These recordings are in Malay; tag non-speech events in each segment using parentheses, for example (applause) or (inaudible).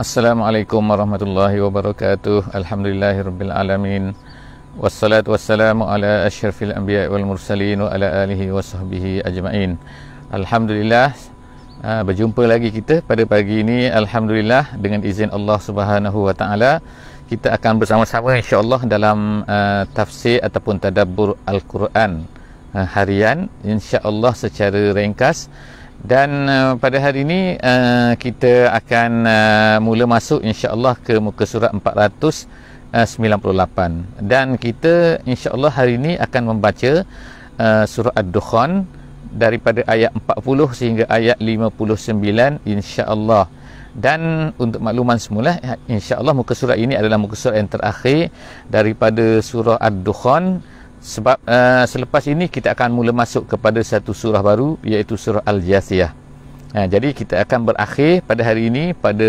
Assalamualaikum warahmatullahi wabarakatuh. Alhamdulillahirabbil alamin. Wassalatu wassalamu ala asyrafil anbiya wal mursalin wa ala alihi washabbihi ajmain. Alhamdulillah ah, berjumpa lagi kita pada pagi ini alhamdulillah dengan izin Allah Subhanahu wa taala kita akan bersama-sama insyaAllah dalam uh, tafsir ataupun tadabbur al-Quran uh, harian InsyaAllah secara ringkas dan uh, pada hari ini uh, kita akan uh, mula masuk insya-Allah ke muka surat 498. Uh, Dan kita insya-Allah hari ini akan membaca uh, surah Ad-Dukhan daripada ayat 40 sehingga ayat 59 insya-Allah. Dan untuk makluman semula insya-Allah muka surat ini adalah muka surat yang terakhir daripada surah Ad-Dukhan sebab uh, selepas ini kita akan mula masuk kepada satu surah baru iaitu surah al Jasiyah. uh, eh, jadi kita akan berakhir pada hari ini pada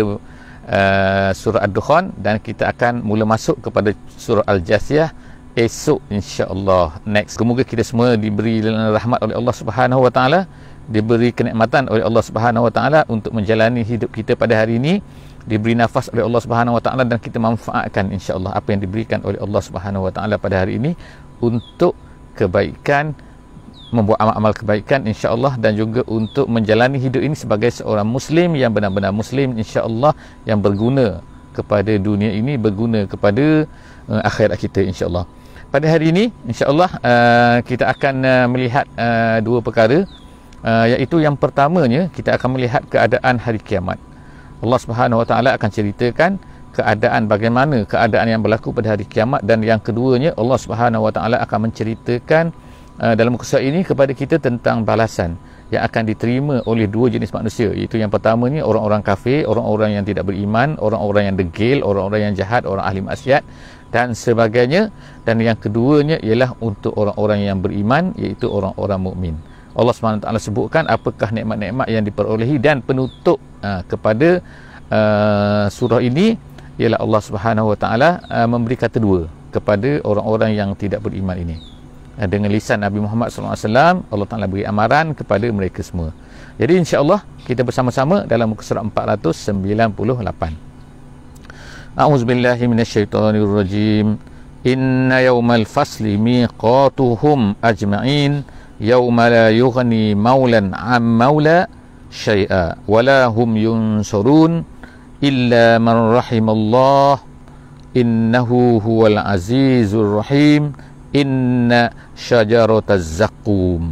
uh, surah Ad-Dukhan dan kita akan mula masuk kepada surah al Jasiyah esok insya Allah next semoga kita semua diberi rahmat oleh Allah subhanahu wa ta'ala diberi kenikmatan oleh Allah subhanahu wa ta'ala untuk menjalani hidup kita pada hari ini diberi nafas oleh Allah Subhanahu wa taala dan kita manfaatkan insya Allah apa yang diberikan oleh Allah Subhanahu wa taala pada hari ini untuk kebaikan membuat amal-amal kebaikan insya-Allah dan juga untuk menjalani hidup ini sebagai seorang muslim yang benar-benar muslim insya-Allah yang berguna kepada dunia ini berguna kepada uh, akhirat kita insya-Allah. Pada hari ini insya-Allah uh, kita akan uh, melihat uh, dua perkara uh, iaitu yang pertamanya kita akan melihat keadaan hari kiamat. Allah Subhanahu Wa Taala akan ceritakan keadaan bagaimana keadaan yang berlaku pada hari kiamat dan yang keduanya Allah Subhanahu Wa Taala akan menceritakan uh, dalam kisah ini kepada kita tentang balasan yang akan diterima oleh dua jenis manusia iaitu yang pertamanya orang-orang kafir, orang-orang yang tidak beriman, orang-orang yang degil, orang-orang yang jahat, orang ahli maksiat dan sebagainya dan yang keduanya ialah untuk orang-orang yang beriman iaitu orang-orang mukmin. Allah SWT sebutkan apakah nikmat-nikmat yang diperolehi dan penutup uh, kepada uh, surah ini ialah Allah Subhanahu Wa Taala uh, memberi kata dua kepada orang-orang yang tidak beriman ini. Uh, dengan lisan Nabi Muhammad SAW, Allah Ta'ala beri amaran kepada mereka semua. Jadi insya Allah kita bersama-sama dalam muka surat 498. أعوذ بالله من الشيطان الرجيم إن يوم الفصل ميقاتهم أجمعين يوم لا يغني مولا عن مولى شيئا ولا إلا man رحم الله إنه هو العزيز الرحيم إن شجرة الزقوم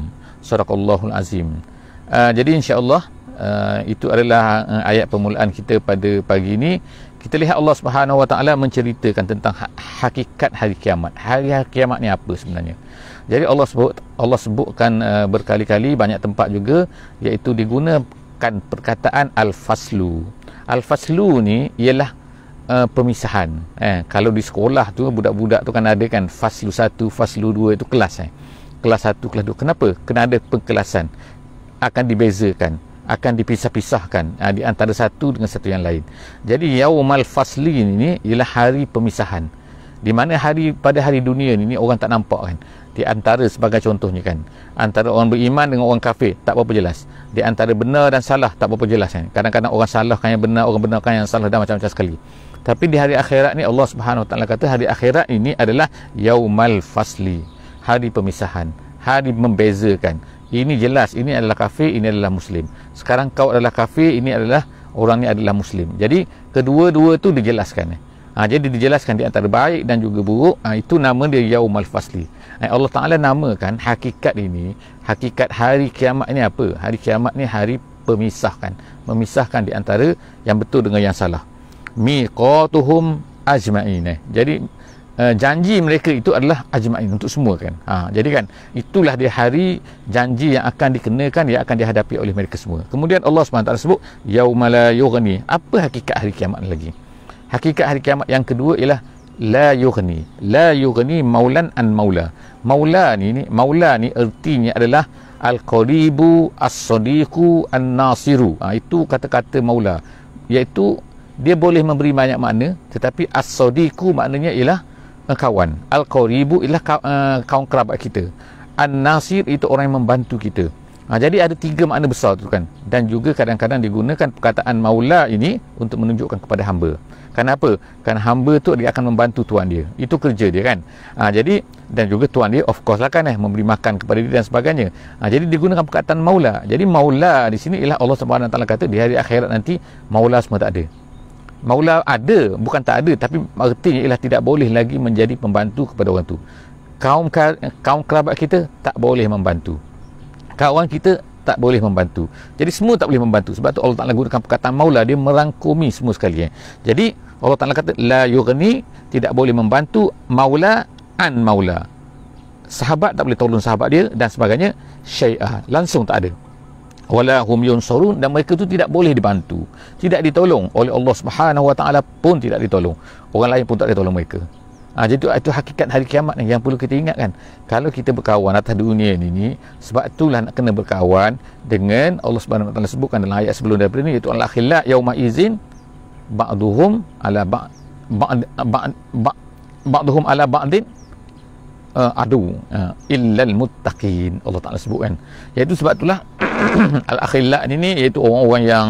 صدق الله العظيم uh, jadi insyaAllah uh, itu adalah uh, ayat permulaan kita pada pagi ini kita lihat Allah Subhanahu Wa Taala menceritakan tentang ha- hakikat hari kiamat. Hari kiamat ni apa sebenarnya? Jadi Allah sebut Allah sebutkan uh, berkali-kali banyak tempat juga iaitu digunakan perkataan al-faslu. Al-Faslu ni ialah uh, pemisahan. Eh, kalau di sekolah tu budak-budak tu kan ada kan Faslu 1, Faslu 2 itu kelas eh. Kelas 1, kelas 2. Kenapa? Kena ada pengkelasan. Akan dibezakan akan dipisah-pisahkan uh, di antara satu dengan satu yang lain. Jadi Yaumul Fasli ini ialah hari pemisahan. Di mana hari pada hari dunia ini orang tak nampak kan. Di antara sebagai contohnya kan antara orang beriman dengan orang kafir tak berapa jelas di antara benar dan salah tak berapa jelas kan. Kadang-kadang orang salahkan yang benar, orang benarkan yang salah dan macam-macam sekali. Tapi di hari akhirat ni Allah Subhanahu Wa Taala kata hari akhirat ini adalah yaumal fasli, hari pemisahan, hari membezakan. Ini jelas, ini adalah kafir, ini adalah muslim. Sekarang kau adalah kafir, ini adalah orang ni adalah muslim. Jadi kedua-dua tu dijelaskan. Ha, jadi dijelaskan di antara baik dan juga buruk, ha, itu nama dia yaumal fasli. Eh, Allah Ta'ala namakan hakikat ini, hakikat hari kiamat ini apa? Hari kiamat ini hari pemisahkan. Memisahkan di antara yang betul dengan yang salah. Miqatuhum ajma'in. Eh, jadi, uh, janji mereka itu adalah ajma'in untuk semua kan. Ha, jadi kan, itulah di hari janji yang akan dikenakan, yang akan dihadapi oleh mereka semua. Kemudian Allah SWT sebut, Yaumala yughni. Apa hakikat hari kiamat lagi? Hakikat hari kiamat yang kedua ialah la yughni la yughni maulan an maula maula ni ni maula ni ertinya adalah al qaribu as sadiqu an nasiru ha, itu kata-kata maula iaitu dia boleh memberi banyak makna tetapi as sadiqu maknanya ialah uh, kawan al qaribu ialah kaw, uh, eh, kawan kerabat kita an nasir itu orang yang membantu kita Ha, jadi ada tiga makna besar tu kan. Dan juga kadang-kadang digunakan perkataan maula ini untuk menunjukkan kepada hamba. Kenapa? Kerana hamba tu dia akan membantu tuan dia. Itu kerja dia kan. Ha, jadi dan juga tuan dia of course lah kan eh memberi makan kepada dia dan sebagainya. Ha, jadi digunakan perkataan maula. Jadi maula di sini ialah Allah SWT kata di hari akhirat nanti maula semua tak ada. Maula ada, bukan tak ada tapi artinya ialah tidak boleh lagi menjadi pembantu kepada orang tu. Kaum kaum kerabat kita tak boleh membantu kawan kita tak boleh membantu. Jadi semua tak boleh membantu. Sebab tu Allah Taala gunakan perkataan maula dia merangkumi semua sekali. Eh. Jadi Allah Taala kata la yughni tidak boleh membantu maula an maula. Sahabat tak boleh tolong sahabat dia dan sebagainya syai'ah langsung tak ada. Wala hum yunsurun dan mereka tu tidak boleh dibantu. Tidak ditolong oleh Allah Subhanahu Wa Taala pun tidak ditolong. Orang lain pun tak ditolong mereka. Ha, jadi itu, ah, itu hakikat hari kiamat ni yang perlu kita ingatkan. Kalau kita berkawan atas dunia ini, sebab itulah nak kena berkawan dengan Allah Subhanahu Wa Taala sebutkan dalam ayat sebelum daripada ini iaitu al-akhilat yauma izin ba'duhum ala ba'd ba'd ba'd ba'duhum ala ba'din uh, adu uh, illal muttaqin Allah Taala sebut kan iaitu sebab itulah (clears throat) al-akhilat ini iaitu orang-orang yang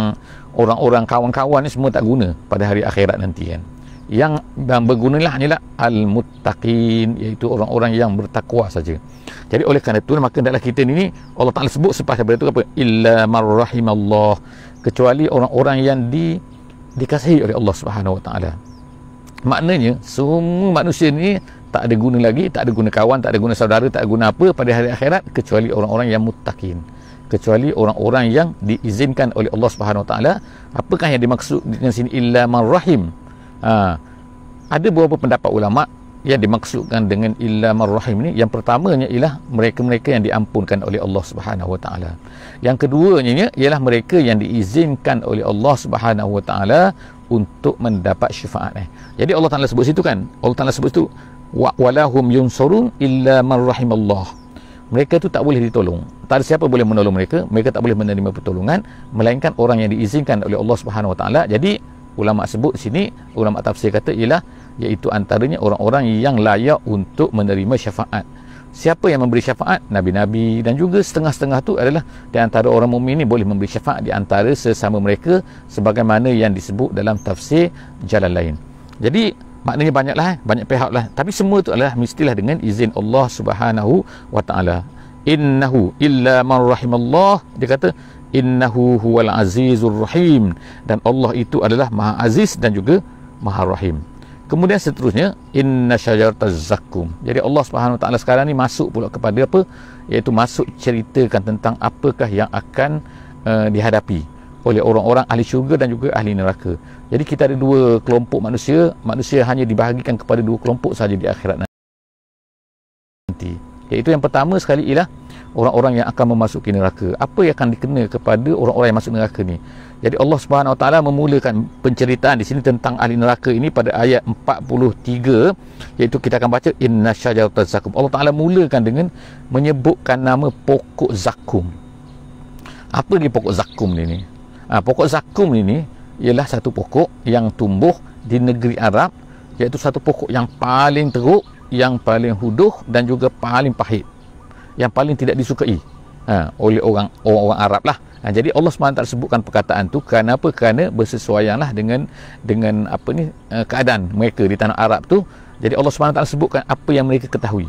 orang-orang kawan-kawan ni semua tak guna pada hari akhirat nanti kan yang bergunalah ni lah al-muttaqin iaitu orang-orang yang bertakwa saja. Jadi oleh kerana itu maka hendaklah kita ni Allah Taala sebut sepas daripada itu apa illa marhamallah kecuali orang-orang yang di dikasihi oleh Allah Subhanahu Wa Taala. Maknanya semua manusia ni tak ada guna lagi, tak ada guna kawan, tak ada guna saudara, tak ada guna apa pada hari akhirat kecuali orang-orang yang muttaqin kecuali orang-orang yang diizinkan oleh Allah Subhanahu Wa Taala apakah yang dimaksud dengan sini illa marhim ha. ada beberapa pendapat ulama yang dimaksudkan dengan illa marrahim ni yang pertamanya ialah mereka-mereka yang diampunkan oleh Allah Subhanahu Wa Taala. Yang keduanya ialah mereka yang diizinkan oleh Allah Subhanahu Wa Taala untuk mendapat syafaat eh. Jadi Allah Taala sebut situ kan? Allah Taala sebut situ wa walahum yunsurun illa man rahim Allah. Mereka tu tak boleh ditolong. Tak ada siapa boleh menolong mereka, mereka tak boleh menerima pertolongan melainkan orang yang diizinkan oleh Allah Subhanahu Wa Taala. Jadi ulama sebut sini ulama tafsir kata ialah iaitu antaranya orang-orang yang layak untuk menerima syafaat siapa yang memberi syafaat nabi-nabi dan juga setengah-setengah tu adalah di antara orang mukmin ni boleh memberi syafaat di antara sesama mereka sebagaimana yang disebut dalam tafsir jalan lain jadi maknanya banyaklah eh, banyak pihaklah tapi semua tu adalah mestilah dengan izin Allah Subhanahu wa taala innahu illa man rahimallah dia kata innahu huwal azizur rahim dan Allah itu adalah maha aziz dan juga maha rahim kemudian seterusnya inna syajarat zakum jadi Allah Subhanahu taala sekarang ni masuk pula kepada apa iaitu masuk ceritakan tentang apakah yang akan uh, dihadapi oleh orang-orang ahli syurga dan juga ahli neraka jadi kita ada dua kelompok manusia manusia hanya dibahagikan kepada dua kelompok saja di akhirat nanti iaitu yang pertama sekali ialah orang-orang yang akan memasuki neraka apa yang akan dikena kepada orang-orang yang masuk neraka ni jadi Allah Subhanahu Wa Taala memulakan penceritaan di sini tentang ahli neraka ini pada ayat 43 iaitu kita akan baca inna syajaratal zakum Allah Taala mulakan dengan menyebutkan nama pokok zakum apa ni pokok zakum ni ni ha, pokok zakum ni ni ialah satu pokok yang tumbuh di negeri Arab iaitu satu pokok yang paling teruk yang paling huduh dan juga paling pahit yang paling tidak disukai ha, oleh orang orang, -orang Arab lah. Ha, jadi Allah SWT sebutkan perkataan tu kerana apa? Kerana bersesuaianlah dengan dengan apa ni eh, keadaan mereka di tanah Arab tu. Jadi Allah SWT sebutkan apa yang mereka ketahui.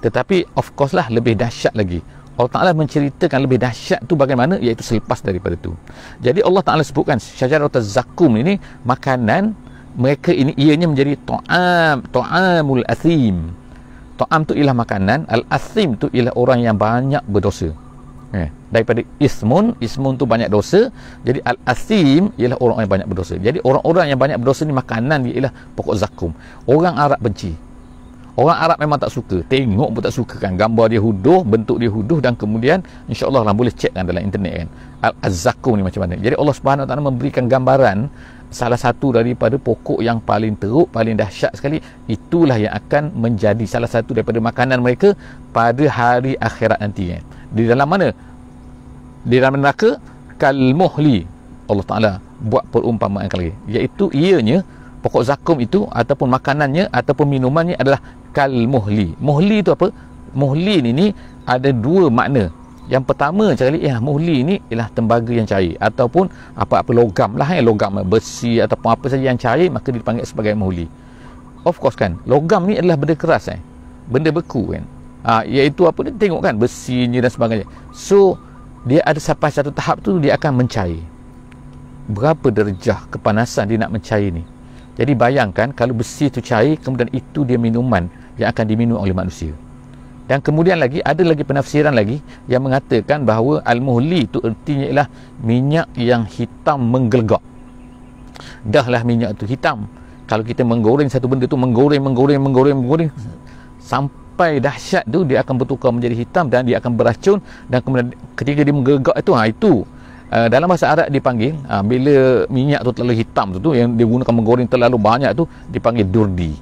Tetapi of course lah lebih dahsyat lagi. Allah Ta'ala menceritakan lebih dahsyat tu bagaimana iaitu selepas daripada tu. Jadi Allah Ta'ala sebutkan syajarat zakum ini makanan mereka ini ianya menjadi ta'am ta'amul asim ta'am tu ialah makanan al-asim tu ialah orang yang banyak berdosa eh, daripada ismun ismun tu banyak dosa jadi al-asim ialah orang yang banyak berdosa jadi orang-orang yang banyak berdosa ni makanan ialah pokok zakum orang Arab benci Orang Arab memang tak suka. Tengok pun tak suka kan. Gambar dia huduh, bentuk dia huduh dan kemudian insyaAllah lah boleh cek kan dalam internet kan. Al-Azakum ni macam mana. Jadi Allah SWT memberikan gambaran salah satu daripada pokok yang paling teruk paling dahsyat sekali itulah yang akan menjadi salah satu daripada makanan mereka pada hari akhirat nanti eh. di dalam mana di dalam neraka kal muhli Allah Taala buat perumpamaan kali iaitu ianya pokok zakum itu ataupun makanannya ataupun minumannya adalah kal muhli muhli itu apa muhli ini ada dua makna yang pertama sekali ialah eh, muhli ni ialah tembaga yang cair ataupun apa-apa logam lah eh, logam besi ataupun apa saja yang cair maka dipanggil sebagai muhli of course kan logam ni adalah benda keras eh benda beku kan ha, iaitu apa ni tengok kan besi besinya dan sebagainya so dia ada sampai satu tahap tu dia akan mencair berapa derajah kepanasan dia nak mencair ni jadi bayangkan kalau besi tu cair kemudian itu dia minuman yang akan diminum oleh manusia dan kemudian lagi ada lagi penafsiran lagi yang mengatakan bahawa al-muhli itu ertinya ialah minyak yang hitam menggelegak. Dahlah minyak itu hitam. Kalau kita menggoreng satu benda tu menggoreng menggoreng menggoreng menggoreng sampai dahsyat tu dia akan bertukar menjadi hitam dan dia akan beracun dan kemudian ketika dia menggelegak itu ha itu Uh, dalam bahasa Arab dipanggil uh, bila minyak tu terlalu hitam tu, tu yang digunakan menggoreng terlalu banyak tu dipanggil durdi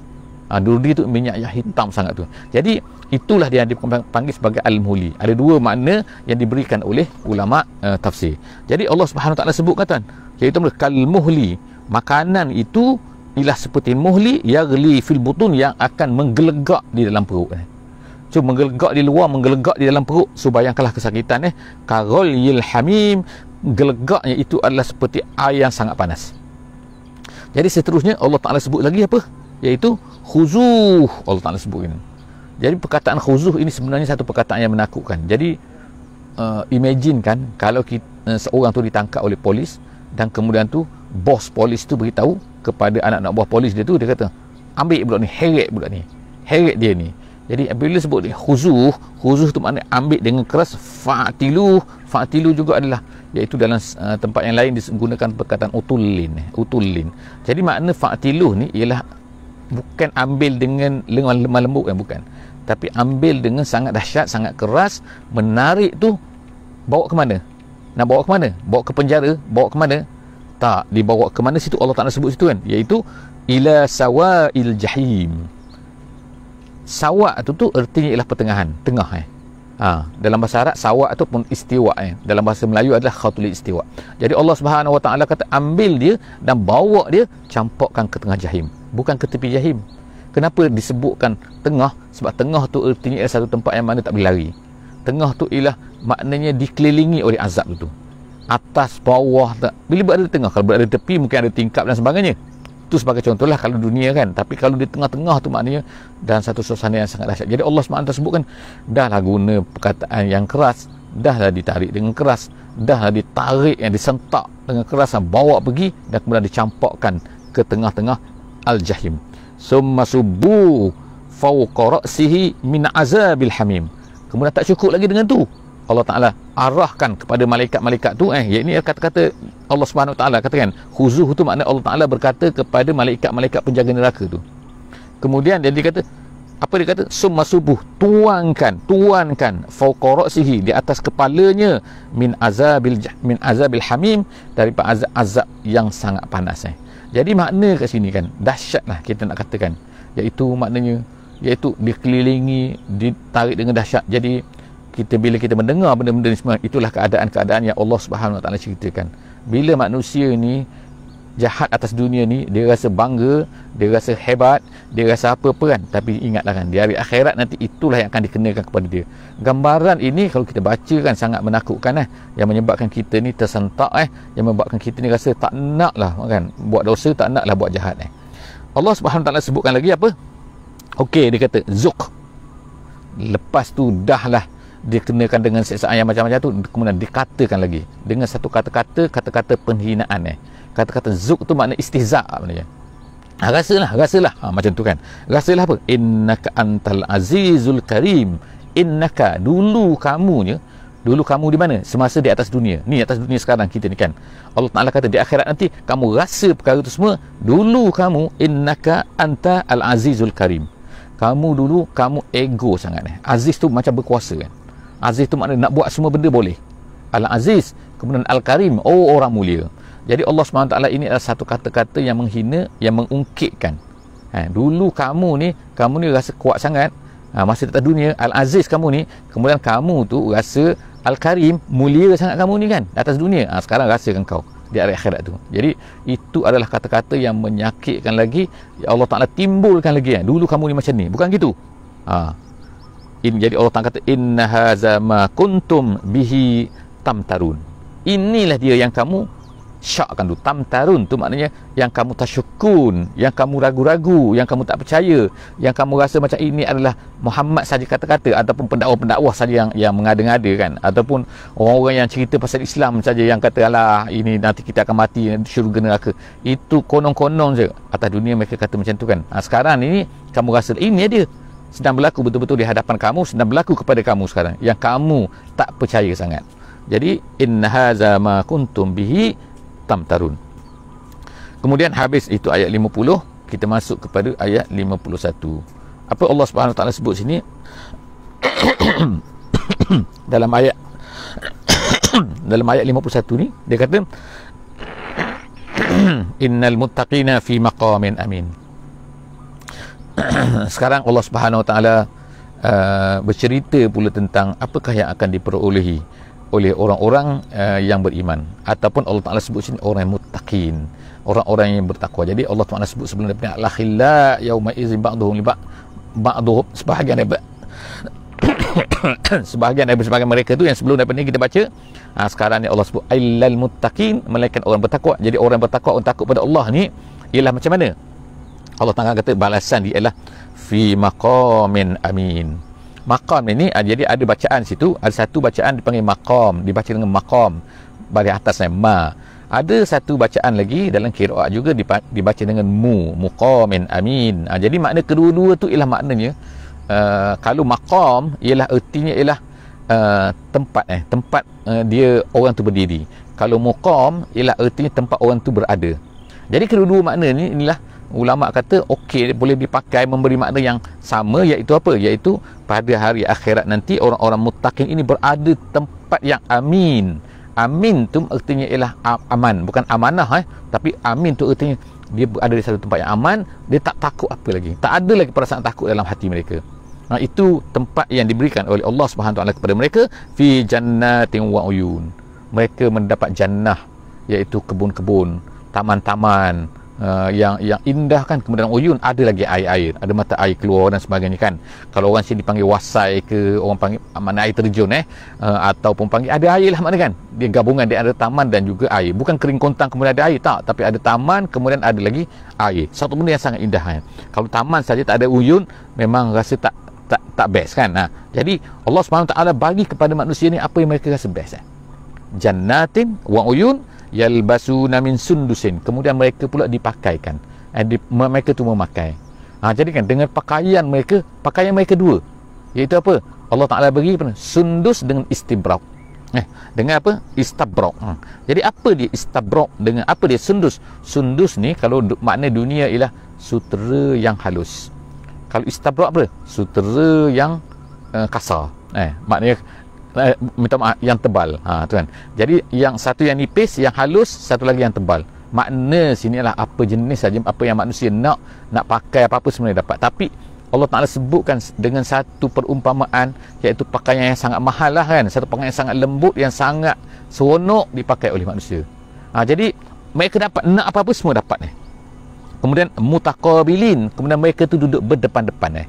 uh, ah, duri tu minyak yang hitam sangat tu jadi itulah dia dipanggil sebagai al-muli ada dua makna yang diberikan oleh ulama uh, tafsir jadi Allah Subhanahu taala sebut kata iaitu kal-muhli makanan itu ialah seperti muhli yagli fil butun yang akan menggelegak di dalam perut ni eh. cuma menggelegak di luar menggelegak di dalam perut so bayangkanlah kesakitan eh karol yil hamim gelegaknya itu adalah seperti air yang sangat panas jadi seterusnya Allah Ta'ala sebut lagi apa iaitu khuzuh Allah Ta'ala sebutkan jadi perkataan khuzuh ini sebenarnya satu perkataan yang menakutkan jadi uh, imagine kan kalau kita, uh, seorang tu ditangkap oleh polis dan kemudian tu bos polis tu beritahu kepada anak-anak buah polis dia tu dia kata ambil budak ni heret budak ni heret dia ni jadi bila sebut ni khuzuh khuzuh tu maknanya ambil dengan keras fa'tilu fa'tilu juga adalah iaitu dalam uh, tempat yang lain disenggunakan perkataan utulin eh, utulin. jadi makna fa'tilu ni ialah bukan ambil dengan lemah lemah eh, lembut kan bukan tapi ambil dengan sangat dahsyat sangat keras menarik tu bawa ke mana nak bawa ke mana bawa ke penjara bawa ke mana tak dibawa ke mana situ Allah Taala sebut situ kan iaitu ila sawail jahim Sawa tu tu ertinya ialah pertengahan tengah eh ha, dalam bahasa Arab sawa tu pun istiwa eh dalam bahasa Melayu adalah khatul istiwa jadi Allah Subhanahu Wa Taala kata ambil dia dan bawa dia campurkan ke tengah jahim bukan ke tepi jahim kenapa disebutkan tengah sebab tengah tu ertinya ialah satu tempat yang mana tak boleh lari tengah tu ialah maknanya dikelilingi oleh azab tu atas bawah tak bila berada di tengah kalau berada di tepi mungkin ada tingkap dan sebagainya itu sebagai contohlah kalau dunia kan tapi kalau di tengah-tengah tu maknanya dan satu suasana yang sangat dahsyat jadi Allah SWT sebutkan dahlah guna perkataan yang keras dahlah ditarik dengan keras dahlah ditarik yang disentak dengan keras dan bawa pergi dan kemudian dicampakkan ke tengah-tengah al-jahim summa subbu fawqa ra'sihi min azabil hamim kemudian tak cukup lagi dengan tu Allah Taala arahkan kepada malaikat-malaikat tu eh ini kata-kata Allah Subhanahu Taala katakan khuzuh tu makna Allah Taala berkata kepada malaikat-malaikat penjaga neraka tu kemudian dia kata apa dia kata summa subuh tuangkan tuangkan fauqarasihi di atas kepalanya min azabil min azabil hamim daripada azab, azab yang sangat panas eh. Jadi makna kat sini kan Dahsyat lah kita nak katakan Iaitu maknanya Iaitu dikelilingi Ditarik dengan dahsyat Jadi kita bila kita mendengar benda-benda ni semua Itulah keadaan-keadaan yang Allah SWT ceritakan Bila manusia ni jahat atas dunia ni dia rasa bangga dia rasa hebat dia rasa apa-apa kan tapi ingatlah kan di hari akhirat nanti itulah yang akan dikenakan kepada dia gambaran ini kalau kita baca kan sangat menakutkan eh yang menyebabkan kita ni tersentak eh yang menyebabkan kita ni rasa tak nak lah kan buat dosa tak nak lah buat jahat eh Allah SWT sebutkan lagi apa Okey dia kata zuk lepas tu dah lah dikenakan dengan seksaan yang macam-macam tu kemudian dikatakan lagi dengan satu kata-kata kata-kata penghinaan eh kata-kata zuk tu makna istihza maknanya ha, rasalah rasalah ha, macam tu kan rasalah apa innaka antal azizul karim innaka dulu kamu kamunya dulu kamu di mana semasa di atas dunia ni atas dunia sekarang kita ni kan Allah Ta'ala kata di akhirat nanti kamu rasa perkara tu semua dulu kamu innaka anta al azizul karim kamu dulu kamu ego sangat eh. aziz tu macam berkuasa kan aziz tu makna nak buat semua benda boleh al aziz kemudian al karim oh orang mulia jadi Allah SWT ini adalah satu kata-kata yang menghina, yang mengungkitkan. Ha, dulu kamu ni, kamu ni rasa kuat sangat. Ha, masa tetap dunia, Al-Aziz kamu ni. Kemudian kamu tu rasa Al-Karim, mulia sangat kamu ni kan. Atas dunia. Ha, sekarang rasakan kau di akhirat tu. Jadi itu adalah kata-kata yang menyakitkan lagi. Ya Allah Ta'ala timbulkan lagi kan. Dulu kamu ni macam ni. Bukan gitu. Ha. In, jadi Allah Ta'ala kata, Inna hazama kuntum bihi tamtarun. Inilah dia yang kamu syakkan tu tam tarun tu maknanya yang kamu tasyukun yang kamu ragu-ragu yang kamu tak percaya yang kamu rasa macam ini adalah Muhammad saja kata-kata ataupun pendakwa-pendakwa saja yang yang mengada-ngada kan ataupun orang-orang yang cerita pasal Islam saja yang kata alah ini nanti kita akan mati syurga neraka itu konon-konon je atas dunia mereka kata macam tu kan ha, sekarang ini kamu rasa ini dia sedang berlaku betul-betul di hadapan kamu sedang berlaku kepada kamu sekarang yang kamu tak percaya sangat jadi in haza ma kuntum bihi tam tarun kemudian habis itu ayat 50 kita masuk kepada ayat 51 apa Allah Subhanahu taala sebut sini (coughs) dalam ayat (coughs) dalam ayat 51 ni dia kata (coughs) innal muttaqina fi maqamin amin sekarang Allah Subhanahu taala uh, bercerita pula tentang apakah yang akan diperolehi oleh orang-orang uh, yang beriman ataupun Allah Taala sebut sini orang yang muttaqin orang-orang yang bertakwa jadi Allah Taala sebut sebelum dia la khilla yauma izin ba'dhum li ba'dhum sebahagian daripada (coughs) sebahagian daripada sebahagian mereka tu yang sebelum daripada ni kita baca ha, sekarang ni Allah sebut ailal muttaqin melainkan orang bertakwa jadi orang yang bertakwa orang takut pada Allah ni ialah macam mana Allah Taala kata balasan dia ialah fi maqamin amin maqam ini ah, jadi ada bacaan situ ada satu bacaan dipanggil maqam dibaca dengan maqam bari atas ni eh, ma ada satu bacaan lagi dalam kiraat juga dibaca dengan mu muqamin amin ah, jadi makna kedua-dua tu ialah maknanya uh, kalau maqam ialah ertinya ialah uh, tempat eh tempat uh, dia orang tu berdiri kalau muqam ialah ertinya tempat orang tu berada jadi kedua-dua makna ni inilah ulama kata okey boleh dipakai memberi makna yang sama iaitu apa iaitu pada hari akhirat nanti orang-orang muttaqin ini berada tempat yang amin amin tu artinya ialah aman bukan amanah eh tapi amin tu artinya dia berada di satu tempat yang aman dia tak takut apa lagi tak ada lagi perasaan takut dalam hati mereka nah, ha, itu tempat yang diberikan oleh Allah Subhanahu taala kepada mereka fi jannatin wa uyun mereka mendapat jannah iaitu kebun-kebun taman-taman uh, yang yang indah kan kemudian Uyun ada lagi air-air ada mata air keluar dan sebagainya kan kalau orang sini panggil wasai ke orang panggil ah, mana air terjun eh uh, ataupun panggil ada air lah mana kan dia gabungan dia ada taman dan juga air bukan kering kontang kemudian ada air tak tapi ada taman kemudian ada lagi air satu benda yang sangat indah kan kalau taman saja tak ada Uyun memang rasa tak tak tak best kan ha. jadi Allah SWT bagi kepada manusia ni apa yang mereka rasa best eh? jannatin wa uyun yalbasu namin sundusin kemudian mereka pula dipakaikan eh, di, mereka tu memakai ha, jadi kan dengan pakaian mereka pakaian mereka dua iaitu apa Allah Ta'ala beri apa? sundus dengan istibrak eh, dengan apa istabrak ha. jadi apa dia istabrak dengan apa dia sundus sundus ni kalau makna dunia ialah sutera yang halus kalau istabrak apa sutera yang uh, kasar eh, maknanya eh, minta maaf yang tebal ha tu kan jadi yang satu yang nipis yang halus satu lagi yang tebal makna sini lah apa jenis saja apa yang manusia nak nak pakai apa-apa sebenarnya dapat tapi Allah Ta'ala sebutkan dengan satu perumpamaan iaitu pakaian yang sangat mahal lah kan satu pakaian yang sangat lembut yang sangat seronok dipakai oleh manusia ha, jadi mereka dapat nak apa-apa semua dapat ni eh. kemudian mutakabilin kemudian mereka tu duduk berdepan-depan eh.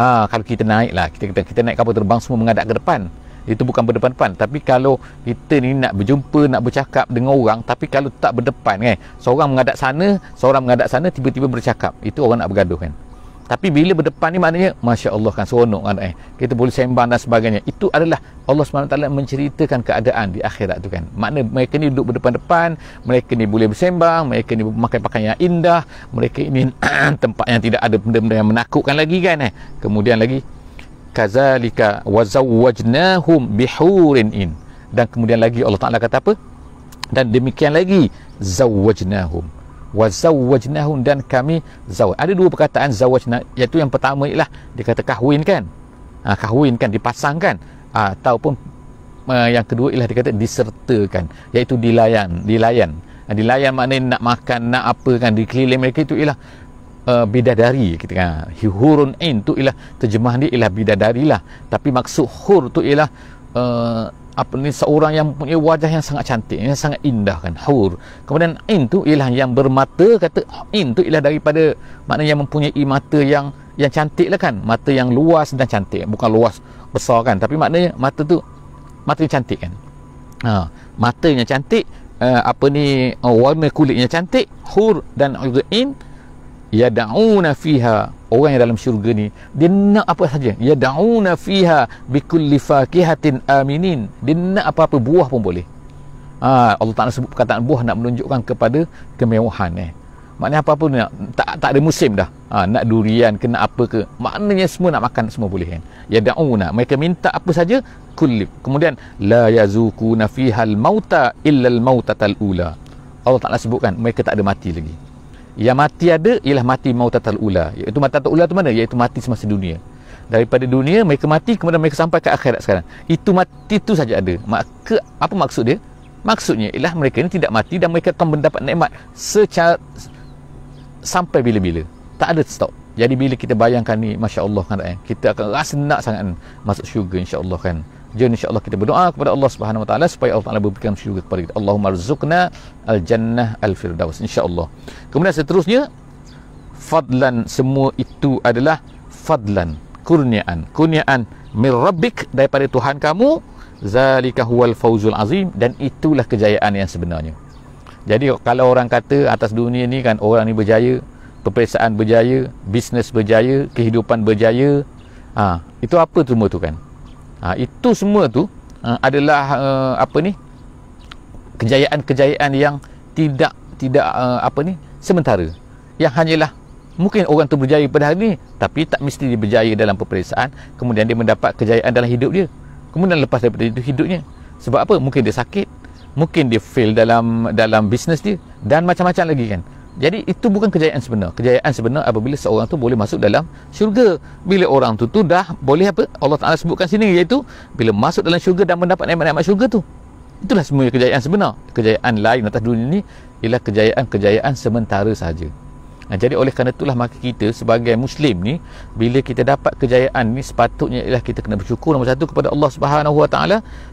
ha, kalau kita naik lah kita, kita, kita naik kapal terbang semua menghadap ke depan itu bukan berdepan-depan tapi kalau kita ni nak berjumpa nak bercakap dengan orang tapi kalau tak berdepan kan seorang menghadap sana seorang menghadap sana tiba-tiba bercakap itu orang nak bergaduh kan tapi bila berdepan ni maknanya Masya Allah kan seronok kan eh. Kita boleh sembang dan sebagainya Itu adalah Allah SWT menceritakan keadaan di akhirat tu kan Makna mereka ni duduk berdepan-depan Mereka ni boleh bersembang Mereka ni memakai pakaian yang indah Mereka ini (clears throat) tempat yang tidak ada benda-benda yang menakutkan lagi kan eh. Kemudian lagi kazalika wazawwajnahum bihurin in dan kemudian lagi Allah Taala kata apa dan demikian lagi zawwajnahum wazawwajnahum dan kami zawaj ada dua perkataan zawajna iaitu yang pertama ialah dia kata kahwin kan ha, kahwin kan dipasangkan ha, ataupun uh, yang kedua ialah dia kata disertakan iaitu dilayan dilayan ha, dilayan maknanya nak makan nak apa kan dikeliling mereka itu ialah uh, bidadari kita kan hurun in tu ialah terjemahan dia ialah bidadari lah tapi maksud hur tu ialah uh, apa ni seorang yang punya wajah yang sangat cantik yang sangat indah kan hur kemudian in tu ialah yang bermata kata in tu ialah daripada makna yang mempunyai mata yang yang cantik lah kan mata yang luas dan cantik bukan luas besar kan tapi maknanya mata tu mata yang cantik kan ha, matanya cantik uh, apa ni uh, warna kulitnya cantik hur dan uzain uh, Ya yad'una fiha orang yang dalam syurga ni dia nak apa saja ya yad'una fiha bikulli fakihatin aminin dia nak apa-apa buah pun boleh ha, Allah Ta'ala sebut perkataan buah nak menunjukkan kepada kemewahan eh maknanya apa-apa nak tak, tak ada musim dah ha, nak durian kena apa ke maknanya semua nak makan semua boleh kan yad'una mereka minta apa saja kulli kemudian la yazukuna fiha al-mauta illa al-mautatal ula Allah Ta'ala sebutkan mereka tak ada mati lagi yang mati ada ialah mati maut tatal ula iaitu mati tatal ula tu mana iaitu mati semasa dunia daripada dunia mereka mati kemudian mereka sampai ke akhirat sekarang itu mati tu saja ada maka apa maksud dia maksudnya ialah mereka ini tidak mati dan mereka akan mendapat nikmat secara sampai bila-bila tak ada stop jadi bila kita bayangkan ni masya-Allah kan eh, kita akan rasa nak sangat masuk syurga insya-Allah kan jadi insyaAllah kita berdoa kepada Allah Subhanahu Wa Taala supaya Allah Taala berikan syurga kepada kita. Allahumma rizqna al jannah al firdaus insyaAllah. Kemudian seterusnya fadlan semua itu adalah fadlan kurniaan kurniaan min daripada Tuhan kamu zalika huwal fawzul azim dan itulah kejayaan yang sebenarnya. Jadi kalau orang kata atas dunia ni kan orang ni berjaya, peperiksaan berjaya, bisnes berjaya, kehidupan berjaya, ah ha, itu apa semua tu kan? ha, itu semua tu ha, adalah uh, apa ni kejayaan-kejayaan yang tidak tidak uh, apa ni sementara yang hanyalah mungkin orang tu berjaya pada hari ni tapi tak mesti dia berjaya dalam peperiksaan kemudian dia mendapat kejayaan dalam hidup dia kemudian lepas daripada itu hidupnya sebab apa mungkin dia sakit mungkin dia fail dalam dalam bisnes dia dan macam-macam lagi kan jadi itu bukan kejayaan sebenar. Kejayaan sebenar apabila seorang tu boleh masuk dalam syurga. Bila orang tu tu dah boleh apa? Allah Taala sebutkan sini iaitu bila masuk dalam syurga dan mendapat nikmat-nikmat syurga tu. Itulah semua kejayaan sebenar. Kejayaan lain atas dunia ni ialah kejayaan-kejayaan sementara saja. Nah, ha, jadi oleh kerana itulah maka kita sebagai muslim ni bila kita dapat kejayaan ni sepatutnya ialah kita kena bersyukur nombor satu kepada Allah Subhanahu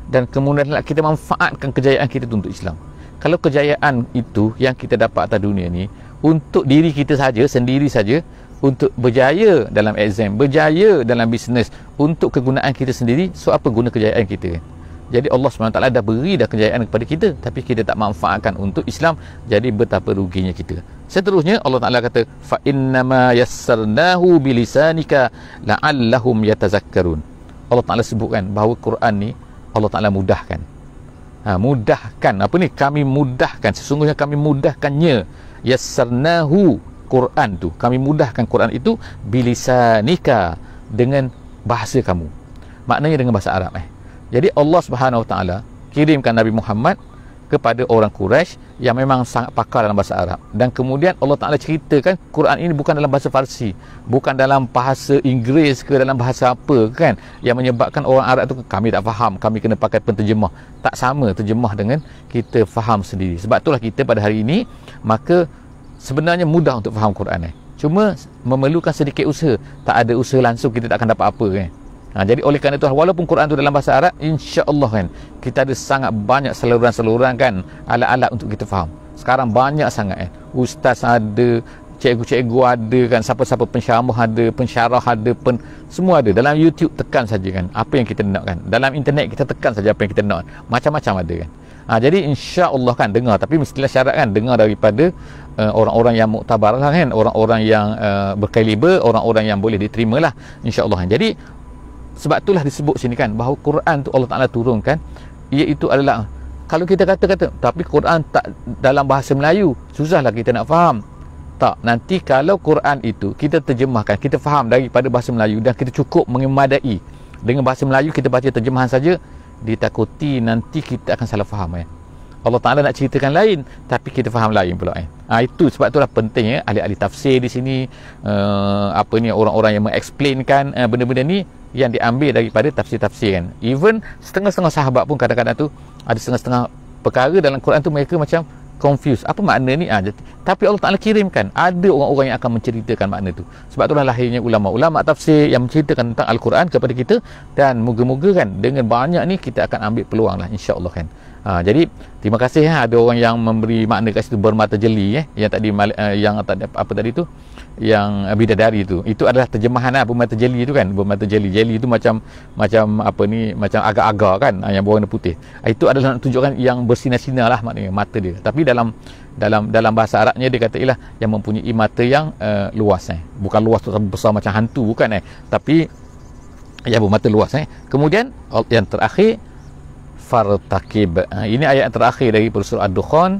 dan kemudianlah kita manfaatkan kejayaan kita tu untuk Islam kalau kejayaan itu yang kita dapat atas dunia ni untuk diri kita saja sendiri saja untuk berjaya dalam exam berjaya dalam bisnes untuk kegunaan kita sendiri so apa guna kejayaan kita jadi Allah SWT dah beri dah kejayaan kepada kita tapi kita tak manfaatkan untuk Islam jadi betapa ruginya kita seterusnya Allah Taala kata fa innama yassarnahu bilisanika la'allahum yatazakkarun Allah Taala sebutkan bahawa Quran ni Allah Taala mudahkan ha, mudahkan apa ni kami mudahkan sesungguhnya kami mudahkannya yasarnahu Quran tu kami mudahkan Quran itu bilisanika dengan bahasa kamu maknanya dengan bahasa Arab eh jadi Allah Subhanahu Wa Taala kirimkan Nabi Muhammad kepada orang Quraisy yang memang sangat pakar dalam bahasa Arab. Dan kemudian Allah Taala ceritakan Quran ini bukan dalam bahasa Farsi, bukan dalam bahasa Inggeris ke dalam bahasa apa kan yang menyebabkan orang Arab tu kami tak faham, kami kena pakai penterjemah. Tak sama terjemah dengan kita faham sendiri. Sebab itulah kita pada hari ini maka sebenarnya mudah untuk faham Quran ni. Eh? Cuma memerlukan sedikit usaha. Tak ada usaha langsung kita tak akan dapat apa kan. Eh? Ha, jadi oleh kerana itu walaupun Quran itu dalam bahasa Arab insya-Allah kan kita ada sangat banyak saluran-saluran kan alat-alat untuk kita faham. Sekarang banyak sangat kan. Ustaz ada, cikgu-cikgu ada kan, siapa-siapa pensyarah ada, pensyarah ada, pen semua ada. Dalam YouTube tekan saja kan apa yang kita nak kan. Dalam internet kita tekan saja apa yang kita nak. Macam-macam ada kan. Ha, jadi insya-Allah kan dengar tapi mestilah syarat kan dengar daripada uh, orang-orang yang muktabar kan, orang-orang yang uh, berkaliber, orang-orang yang boleh diterima lah insya-Allah. Kan? Jadi sebab itulah disebut sini kan bahawa Quran tu Allah Taala turunkan iaitu adalah kalau kita kata-kata tapi Quran tak dalam bahasa Melayu susahlah kita nak faham tak nanti kalau Quran itu kita terjemahkan kita faham daripada bahasa Melayu dan kita cukup mengemadai dengan bahasa Melayu kita baca terjemahan saja ditakuti nanti kita akan salah faham eh Allah Taala nak ceritakan lain tapi kita faham lain pula eh ha, itu sebab itulah pentingnya eh, ahli-ahli tafsir di sini uh, apa ni orang-orang yang mengexplainkan uh, benda-benda ni yang diambil daripada tafsir-tafsir kan even setengah-setengah sahabat pun kadang-kadang tu ada setengah-setengah perkara dalam Quran tu mereka macam confused apa makna ni ha, tapi Allah Ta'ala kirimkan ada orang-orang yang akan menceritakan makna tu sebab itulah lahirnya ulama-ulama tafsir yang menceritakan tentang Al-Quran kepada kita dan moga-moga kan dengan banyak ni kita akan ambil peluang lah insyaAllah kan Ha, jadi terima kasih ya. ada orang yang memberi makna kat situ bermata jeli eh yang tadi uh, yang tadi apa tadi tu yang uh, bidadari tu itu adalah terjemahan apa mata jeli tu kan bermata jeli jeli tu macam macam apa ni macam agak-agak kan uh, yang berwarna putih ha, itu adalah nak tunjukkan yang bersinar-sinar lah maknanya mata dia tapi dalam dalam dalam bahasa Arabnya dia kata ialah yang mempunyai mata yang uh, luas eh bukan luas tu besar macam hantu bukan eh tapi yang bermata luas eh kemudian yang terakhir fartaqib. Ah, ini ayat yang terakhir dari surah Ad-Dukhan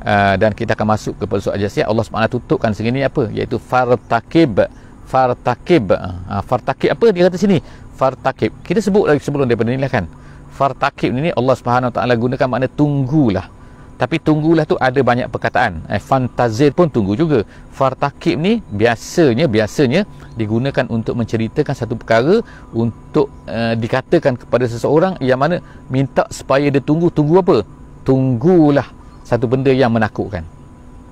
ah, dan kita akan masuk ke surah al Allah SWT tutupkan segini apa? Iaitu fartaqib. Fartaqib. Ah, fartaqib apa dia kata sini? Fartaqib. Kita sebut lagi sebelum daripada ini lah kan. Fartaqib ni Allah Subhanahu Taala gunakan makna tunggulah tapi tunggulah tu ada banyak perkataan eh, fantazir pun tunggu juga fartakib ni biasanya biasanya digunakan untuk menceritakan satu perkara untuk uh, dikatakan kepada seseorang yang mana minta supaya dia tunggu tunggu apa tunggulah satu benda yang menakutkan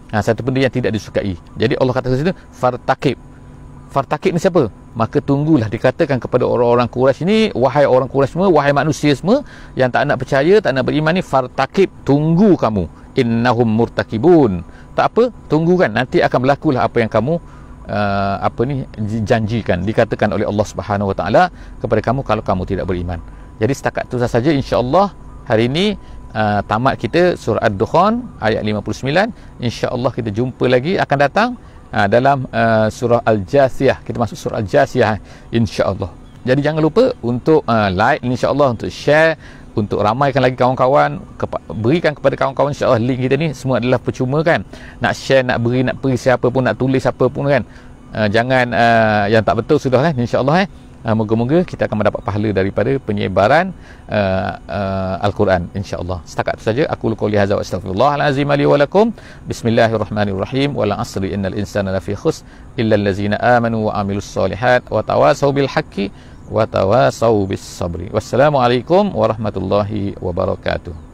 ha, satu benda yang tidak disukai jadi Allah kata kat sini fartakib fartakib ni siapa maka tunggulah dikatakan kepada orang-orang Quraisy ini wahai orang Quraisy semua wahai manusia semua yang tak nak percaya tak nak beriman ni fartakib tunggu kamu innahum murtakibun tak apa tunggu kan nanti akan berlaku lah apa yang kamu uh, apa ni janjikan dikatakan oleh Allah Subhanahu Wa Taala kepada kamu kalau kamu tidak beriman jadi setakat itu saja insya-Allah hari ini uh, tamat kita surah ad-dukhan ayat 59 insya-Allah kita jumpa lagi akan datang ha, dalam uh, surah Al-Jasiyah. Kita masuk surah Al-Jasiyah eh, insya-Allah. Jadi jangan lupa untuk uh, like insya-Allah untuk share untuk ramaikan lagi kawan-kawan berikan kepada kawan-kawan insya-Allah link kita ni semua adalah percuma kan. Nak share, nak beri, nak beri siapa pun, nak tulis siapa pun kan. Uh, jangan uh, yang tak betul sudah eh insya-Allah eh uh, moga-moga kita akan mendapat pahala daripada penyebaran uh, uh, Al-Quran insya-Allah. Setakat itu saja aku qouli hadza wa astaghfirullahalazim li wa lakum. Bismillahirrahmanirrahim. Wal asri innal insana lafi khus illa allazina amanu wa amilus salihat. wa tawasaw bil haqqi wa tawasaw bis sabri. Wassalamualaikum warahmatullahi wabarakatuh.